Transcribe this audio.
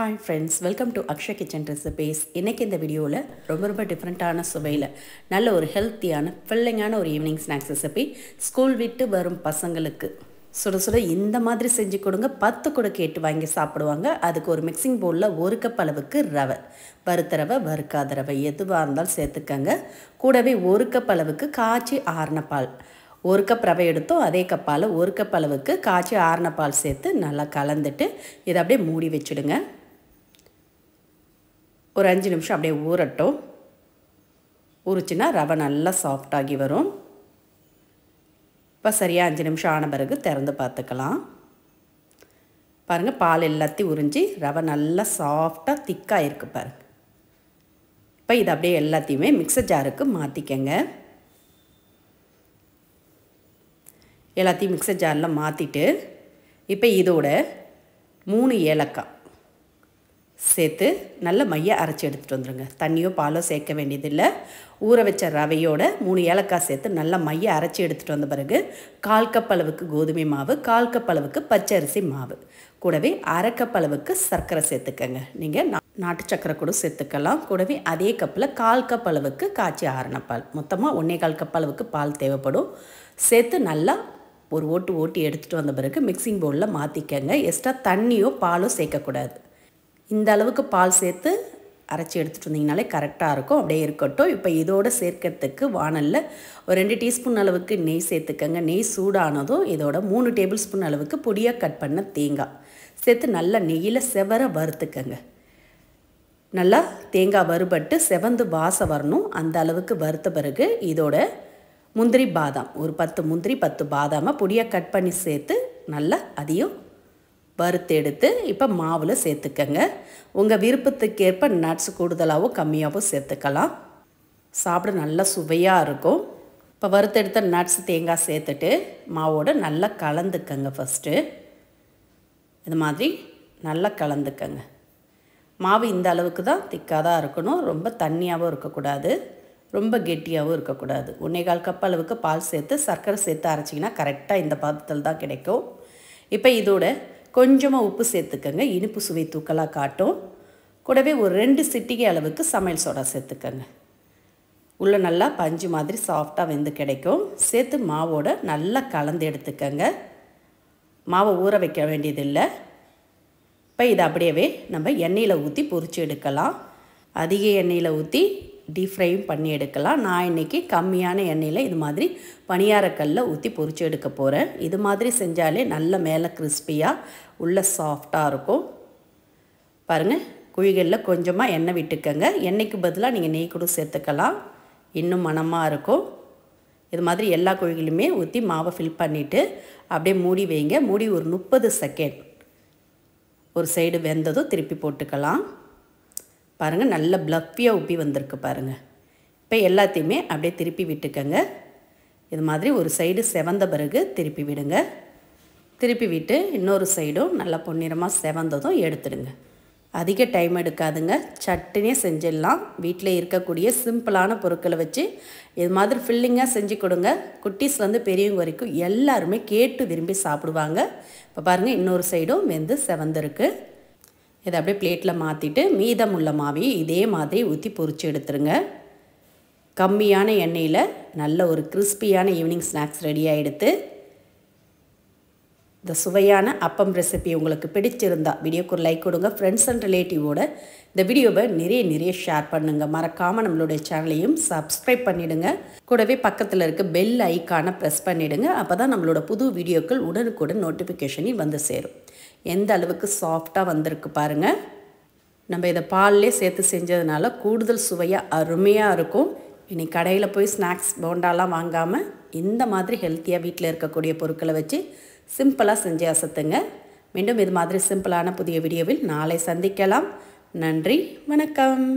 hi friends welcome to Akshaya kitchen recipes இன்றைக்கி இந்த வீடியோவில் ரொம்ப ரொம்ப டிஃப்ரெண்ட்டான சுவையில் நல்ல ஒரு ஹெல்த்தியான ஃபில்லிங்கான ஒரு ஈவினிங் ஸ்நாக்ஸ் ரெசிபி ஸ்கூல் விட்டு வரும் பசங்களுக்கு சுட சுட இந்த மாதிரி செஞ்சு கொடுங்க பத்து கூட கேட்டு வாங்கி சாப்பிடுவாங்க அதுக்கு ஒரு மிக்சிங் பவுலில் ஒரு கப் அளவுக்கு ரவை வறுத்த ரவை வறுக்காத ரவை எதுவாக இருந்தாலும் சேர்த்துக்கங்க கூடவே ஒரு கப் அளவுக்கு காய்ச்சி ஆறின பால் ஒரு கப் ரவை எடுத்தோம் அதே கப்பால் ஒரு கப் அளவுக்கு காய்ச்சி ஆறின பால் சேர்த்து நல்லா கலந்துட்டு இதை அப்படியே மூடி வச்சுடுங்க ஒரு அஞ்சு நிமிஷம் அப்படியே ஊறட்டும் ஊறிச்சின்னா ரவை நல்லா சாஃப்டாகி வரும் இப்போ சரியாக அஞ்சு நிமிஷம் ஆன பிறகு திறந்து பார்த்துக்கலாம் பாருங்கள் பால் எல்லாத்தையும் உறிஞ்சி ரவை நல்லா சாஃப்டாக திக்காக இருக்குது பாருங்கள் இப்போ இது அப்படியே எல்லாத்தையுமே மிக்சர் ஜாருக்கு மாற்றிக்கங்க எல்லாத்தையும் மிக்சர் ஜாரில் மாற்றிட்டு இப்போ இதோட மூணு ஏலக்காய் சேர்த்து நல்ல மைய அரைச்சி எடுத்துகிட்டு வந்துடுங்க தண்ணியோ பாலோ சேர்க்க வேண்டியதில்லை ஊற வச்ச ரவையோட மூணு ஏலக்காய் சேர்த்து நல்லா மைய அரைச்சி எடுத்துகிட்டு வந்த பிறகு கால் கப் அளவுக்கு கோதுமை மாவு கால் கப் அளவுக்கு பச்சரிசி மாவு கூடவே அரை கப் அளவுக்கு சர்க்கரை சேர்த்துக்கங்க நீங்கள் நா நாட்டு சக்கரை கூட சேர்த்துக்கலாம் கூடவே அதே கப்பில் கால் கப் அளவுக்கு காய்ச்சி ஆரண பால் மொத்தமாக ஒன்றே கால் கப் அளவுக்கு பால் தேவைப்படும் சேர்த்து நல்லா ஒரு ஓட்டு ஓட்டி எடுத்துகிட்டு வந்த பிறகு மிக்சிங் பவுலில் மாற்றிக்கங்க எக்ஸ்ட்ரா தண்ணியோ பாலோ சேர்க்கக்கூடாது இந்த அளவுக்கு பால் சேர்த்து அரைச்சி எடுத்துகிட்டு வந்தீங்கனாலே கரெக்டாக இருக்கும் அப்படியே இருக்கட்டும் இப்போ இதோடு சேர்க்கறதுக்கு வானலில் ஒரு ரெண்டு டீஸ்பூன் அளவுக்கு நெய் சேர்த்துக்கங்க நெய் சூடானதும் இதோட மூணு டேபிள் ஸ்பூன் அளவுக்கு பொடியாக கட் பண்ண தேங்காய் சேர்த்து நல்லா நெய்யில் செவர வறுத்துக்கங்க நல்லா தேங்காய் வறுபட்டு செவந்து வாசம் வரணும் அந்த அளவுக்கு வறுத்த பிறகு இதோட முந்திரி பாதாம் ஒரு பத்து முந்திரி பத்து பாதாமை பொடியாக கட் பண்ணி சேர்த்து நல்லா அதையும் வறுத்து எடுத்து இப்போ மாவில் சேர்த்துக்கங்க உங்கள் விருப்பத்துக்கேற்ப நட்ஸ் கூடுதலாகவும் கம்மியாகவும் சேர்த்துக்கலாம் சாப்பிட நல்லா சுவையாக இருக்கும் இப்போ வறுத்தெடுத்த நட்ஸ் தேங்காய் சேர்த்துட்டு மாவோடு நல்லா கலந்துக்கங்க ஃபஸ்ட்டு இது மாதிரி நல்லா கலந்துக்கங்க மாவு இந்த அளவுக்கு தான் திக்காக தான் இருக்கணும் ரொம்ப தண்ணியாகவும் இருக்கக்கூடாது ரொம்ப கெட்டியாகவும் இருக்கக்கூடாது ஒன்றேகால் கப் அளவுக்கு பால் சேர்த்து சர்க்கரை சேர்த்து அரைச்சிங்கன்னா கரெக்டாக இந்த பாத்திரத்தில் தான் கிடைக்கும் இப்போ இதோட கொஞ்சமாக உப்பு சேர்த்துக்கங்க இனிப்பு சுவை தூக்கலாக காட்டும் கூடவே ஒரு ரெண்டு சிட்டிகை அளவுக்கு சமையல் சோடா சேர்த்துக்கங்க உள்ளே நல்லா பஞ்சு மாதிரி சாஃப்டாக வெந்து கிடைக்கும் சேர்த்து மாவோட நல்லா கலந்து எடுத்துக்கங்க மாவை ஊற வைக்க வேண்டியதில்லை இப்போ இதை அப்படியே நம்ம எண்ணெயில் ஊற்றி பொறிச்சு எடுக்கலாம் அதிக எண்ணெயில் ஊற்றி டீப் ஃப்ரையும் பண்ணி எடுக்கலாம் நான் இன்றைக்கி கம்மியான எண்ணெயில் இது மாதிரி பணியாரக்கல்லில் ஊற்றி பொறிச்சு எடுக்க போகிறேன் இது மாதிரி செஞ்சாலே நல்ல மேலே கிறிஸ்பியாக உள்ளே சாஃப்டாக இருக்கும் பாருங்கள் குழிகளில் கொஞ்சமாக எண்ணெய் விட்டுக்கங்க எண்ணெய்க்கு பதிலாக நீங்கள் நெய் கூட சேர்த்துக்கலாம் இன்னும் மனமாக இருக்கும் இது மாதிரி எல்லா குழிகளுமே ஊற்றி மாவை ஃபில் பண்ணிவிட்டு அப்படியே மூடி வைங்க மூடி ஒரு முப்பது செகண்ட் ஒரு சைடு வெந்ததும் திருப்பி போட்டுக்கலாம் பாருங்கள் நல்ல ப்ளஃபியாக உப்பி வந்திருக்கு பாருங்கள் இப்போ எல்லாத்தையுமே அப்படியே திருப்பி விட்டுக்கங்க இது மாதிரி ஒரு சைடு செவந்த பிறகு திருப்பி விடுங்க திருப்பி விட்டு இன்னொரு சைடும் நல்லா பொன்னிறமாக செவந்ததும் எடுத்துடுங்க அதிக டைம் எடுக்காதுங்க சட்டினே செஞ்சிடலாம் வீட்டில் இருக்கக்கூடிய சிம்பிளான பொருட்களை வச்சு இது மாதிரி ஃபில்லிங்காக செஞ்சு கொடுங்க குட்டீஸ் வந்து பெரியவங்க வரைக்கும் எல்லாருமே கேட்டு விரும்பி சாப்பிடுவாங்க இப்போ பாருங்கள் இன்னொரு சைடும் வெந்து செவந்திருக்கு இதை அப்படியே பிளேட்டில் மாற்றிட்டு மீதம் உள்ள மாவையும் இதே மாதிரி ஊற்றி பொறிச்சு எடுத்துருங்க கம்மியான எண்ணெயில் நல்ல ஒரு கிறிஸ்பியான ஈவினிங் ஸ்நாக்ஸ் ரெடியாக எடுத்து இந்த சுவையான அப்பம் ரெசிபி உங்களுக்கு பிடிச்சிருந்தா வீடியோக்கு ஒரு லைக் கொடுங்க ஃப்ரெண்ட்ஸ் அண்ட் ரிலேட்டிவோட இந்த வீடியோவை நிறைய நிறைய ஷேர் பண்ணுங்கள் மறக்காமல் நம்மளுடைய சேனலையும் சப்ஸ்கிரைப் பண்ணிவிடுங்க கூடவே பக்கத்தில் இருக்க பெல் ஐக்கானை ப்ரெஸ் பண்ணிவிடுங்க அப்போ தான் நம்மளோட புது வீடியோக்கள் உடனுக்குடன் நோட்டிஃபிகேஷனில் வந்து சேரும் எந்த அளவுக்கு சாஃப்டாக வந்திருக்கு பாருங்கள் நம்ம இதை பால்லே சேர்த்து செஞ்சதுனால கூடுதல் சுவையாக அருமையாக இருக்கும் இனி கடையில் போய் ஸ்நாக்ஸ் போண்டாலாம் வாங்காமல் இந்த மாதிரி ஹெல்த்தியாக வீட்டில் இருக்கக்கூடிய பொருட்களை வச்சு சிம்பிளாக செஞ்சு அசத்துங்க மீண்டும் இது மாதிரி சிம்பிளான புதிய வீடியோவில் நாளை சந்திக்கலாம் நன்றி வணக்கம்